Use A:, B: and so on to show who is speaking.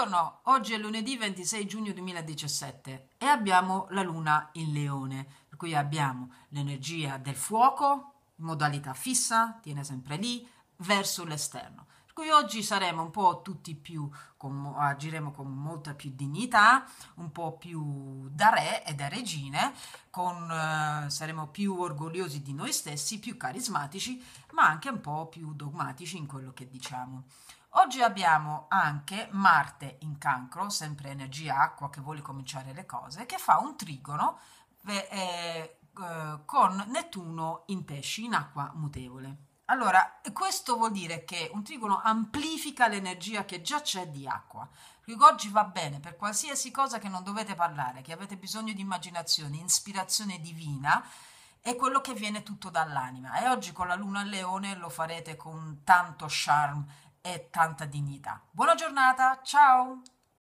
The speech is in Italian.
A: Buongiorno, oggi è lunedì 26 giugno 2017 e abbiamo la luna in leone, per cui abbiamo l'energia del fuoco, modalità fissa, tiene sempre lì, verso l'esterno cui oggi saremo un po' tutti più, con, agiremo con molta più dignità, un po' più da re e da regine, con, eh, saremo più orgogliosi di noi stessi, più carismatici, ma anche un po' più dogmatici in quello che diciamo. Oggi abbiamo anche Marte in cancro, sempre energia acqua che vuole cominciare le cose, che fa un trigono eh, eh, con Nettuno in pesci, in acqua mutevole. Allora, questo vuol dire che un trigono amplifica l'energia che già c'è di acqua. Oggi va bene per qualsiasi cosa che non dovete parlare, che avete bisogno di immaginazione, ispirazione divina, è quello che viene tutto dall'anima. E oggi con la luna al leone lo farete con tanto charme e tanta dignità. Buona giornata, ciao!